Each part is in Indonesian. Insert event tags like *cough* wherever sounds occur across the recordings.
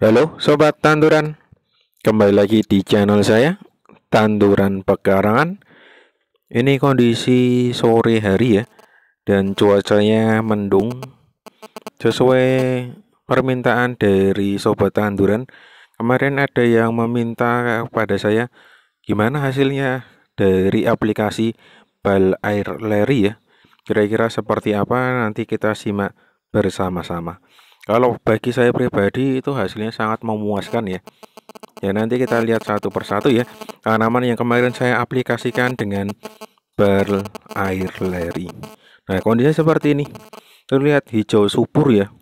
Halo Sobat Tanduran, kembali lagi di channel saya, Tanduran Pekarangan. Ini kondisi sore hari ya, dan cuacanya mendung. Sesuai permintaan dari Sobat Tanduran, kemarin ada yang meminta kepada saya, gimana hasilnya dari aplikasi Bal Air Leri ya. Kira-kira seperti apa nanti kita simak bersama-sama. Kalau bagi saya pribadi itu hasilnya sangat memuaskan ya. Ya nanti kita lihat satu persatu ya tanaman yang kemarin saya aplikasikan dengan barrel air leri. Nah kondisinya seperti ini. Terlihat hijau subur ya.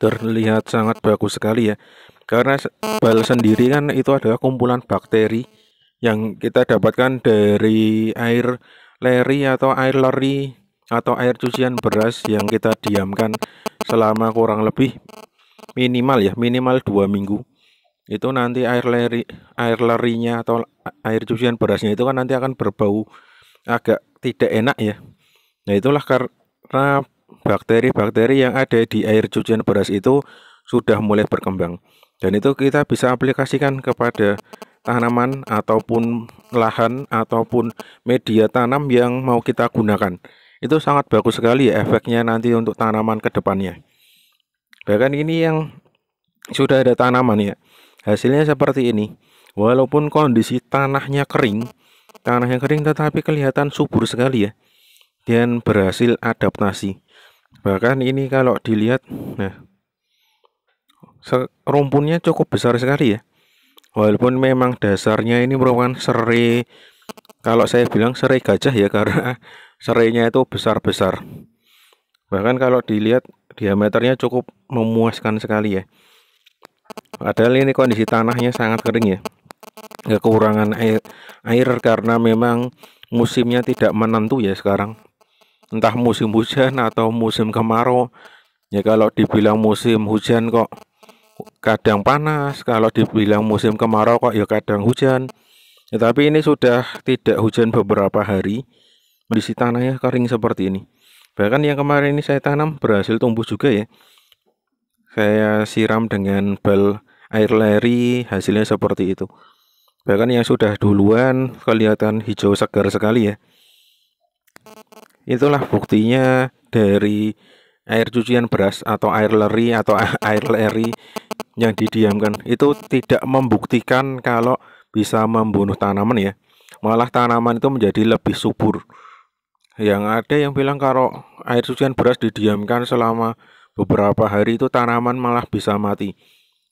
Terlihat sangat bagus sekali ya. Karena bal sendiri kan itu adalah kumpulan bakteri yang kita dapatkan dari air leri atau air leri atau air cucian beras yang kita diamkan selama kurang lebih minimal ya minimal dua minggu itu nanti air leri air lerinya atau air cucian berasnya itu kan nanti akan berbau agak tidak enak ya nah itulah karena bakteri-bakteri yang ada di air cucian beras itu sudah mulai berkembang dan itu kita bisa aplikasikan kepada tanaman ataupun lahan ataupun media tanam yang mau kita gunakan itu sangat bagus sekali ya efeknya nanti untuk tanaman kedepannya bahkan ini yang sudah ada tanaman ya hasilnya seperti ini walaupun kondisi tanahnya kering tanahnya kering tetapi kelihatan subur sekali ya dan berhasil adaptasi bahkan ini kalau dilihat nah rumpunnya cukup besar sekali ya walaupun memang dasarnya ini merupakan serai kalau saya bilang serai gajah ya karena *laughs* serainya itu besar-besar bahkan kalau dilihat diameternya cukup memuaskan sekali ya padahal ini kondisi tanahnya sangat kering ya kekurangan air, air karena memang musimnya tidak menentu ya sekarang entah musim hujan atau musim kemarau ya kalau dibilang musim hujan kok kadang panas kalau dibilang musim kemarau kok ya kadang hujan Ya, tapi ini sudah tidak hujan beberapa hari. Kondisi tanahnya kering seperti ini. Bahkan yang kemarin ini saya tanam berhasil tumbuh juga ya. Saya siram dengan bal air leri, hasilnya seperti itu. Bahkan yang sudah duluan kelihatan hijau segar sekali ya. Itulah buktinya dari air cucian beras atau air leri atau *laughs* air leri yang didiamkan itu tidak membuktikan kalau bisa membunuh tanaman ya. Malah tanaman itu menjadi lebih subur. Yang ada yang bilang kalau air sucian beras didiamkan selama beberapa hari itu tanaman malah bisa mati.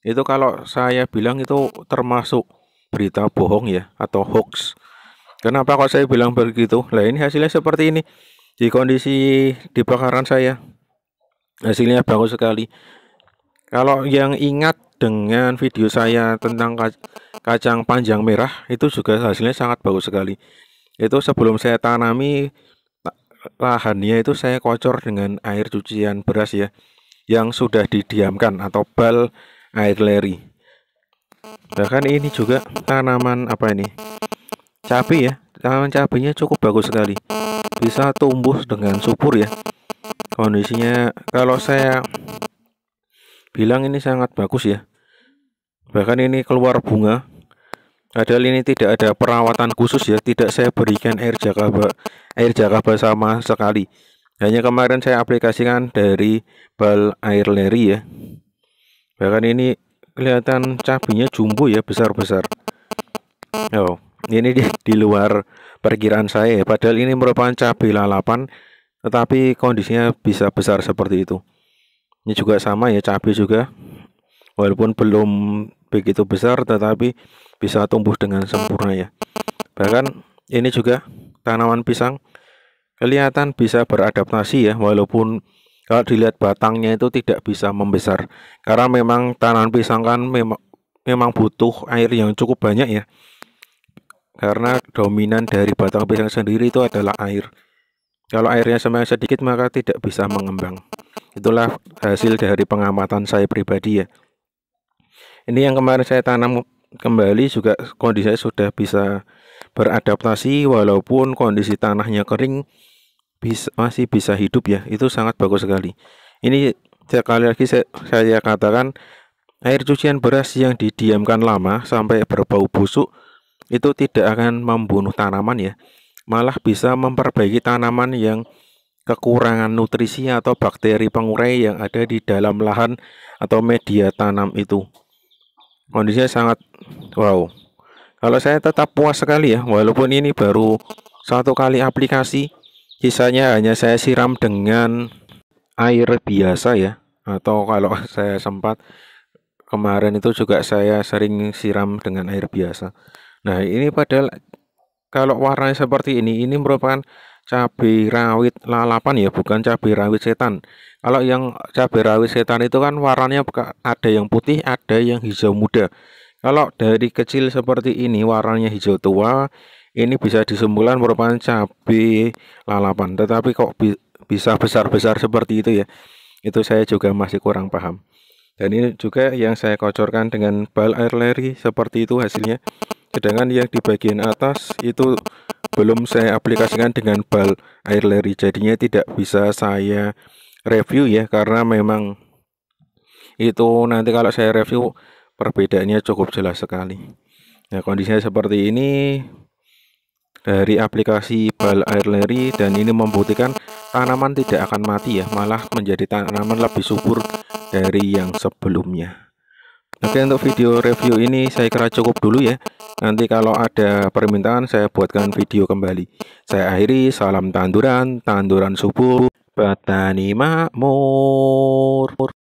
Itu kalau saya bilang itu termasuk berita bohong ya atau hoax. Kenapa kok saya bilang begitu? Lah ini hasilnya seperti ini. Di kondisi di bakaran saya hasilnya bagus sekali. Kalau yang ingat dengan video saya tentang kacang panjang merah itu juga hasilnya sangat bagus sekali itu sebelum saya tanami lahannya itu saya kocor dengan air cucian beras ya yang sudah didiamkan atau bal air leri bahkan ini juga tanaman apa ini cabai ya tanaman cabainya cukup bagus sekali bisa tumbuh dengan subur ya kondisinya kalau saya bilang ini sangat bagus ya bahkan ini keluar bunga Padahal ini tidak ada perawatan khusus ya, tidak saya berikan air jakaba air jakaba sama sekali. Hanya kemarin saya aplikasikan dari bal air leri ya. Bahkan ini kelihatan cabinya jumbo ya, besar-besar. Oh, ini di, di luar perkiraan saya ya. Padahal ini merupakan cabai lalapan, tetapi kondisinya bisa besar seperti itu. Ini juga sama ya, cabai juga. Walaupun belum begitu besar tetapi bisa tumbuh dengan sempurna ya. Bahkan ini juga tanaman pisang kelihatan bisa beradaptasi ya walaupun kalau dilihat batangnya itu tidak bisa membesar karena memang tanaman pisang kan memang memang butuh air yang cukup banyak ya karena dominan dari batang pisang sendiri itu adalah air kalau airnya semakin sedikit maka tidak bisa mengembang itulah hasil dari pengamatan saya pribadi ya ini yang kemarin saya tanam kembali juga kondisinya sudah bisa beradaptasi walaupun kondisi tanahnya kering bisa, masih bisa hidup ya itu sangat bagus sekali ini sekali lagi saya, saya katakan air cucian beras yang didiamkan lama sampai berbau busuk itu tidak akan membunuh tanaman ya malah bisa memperbaiki tanaman yang kekurangan nutrisi atau bakteri pengurai yang ada di dalam lahan atau media tanam itu kondisinya sangat wow kalau saya tetap puas sekali ya walaupun ini baru satu kali aplikasi sisanya hanya saya siram dengan air biasa ya atau kalau *laughs* saya sempat kemarin itu juga saya sering siram dengan air biasa nah ini padahal kalau warnanya seperti ini ini merupakan cabai rawit lalapan ya bukan cabai rawit setan kalau yang cabai rawit setan itu kan warnanya ada yang putih ada yang hijau muda kalau dari kecil seperti ini warnanya hijau tua ini bisa disembulan merupakan cabai lalapan tetapi kok bi bisa besar-besar seperti itu ya itu saya juga masih kurang paham dan ini juga yang saya kocorkan dengan bal air leri seperti itu hasilnya sedangkan yang di bagian atas itu belum saya aplikasikan dengan bal air leri jadinya tidak bisa saya review ya karena memang itu nanti kalau saya review perbedaannya cukup jelas sekali Nah kondisinya seperti ini dari aplikasi bal air leri dan ini membuktikan tanaman tidak akan mati ya malah menjadi tanaman lebih subur dari yang sebelumnya Oke untuk video review ini saya kira cukup dulu ya Nanti kalau ada permintaan saya buatkan video kembali Saya akhiri salam tanduran, tanduran subur, Petani makmur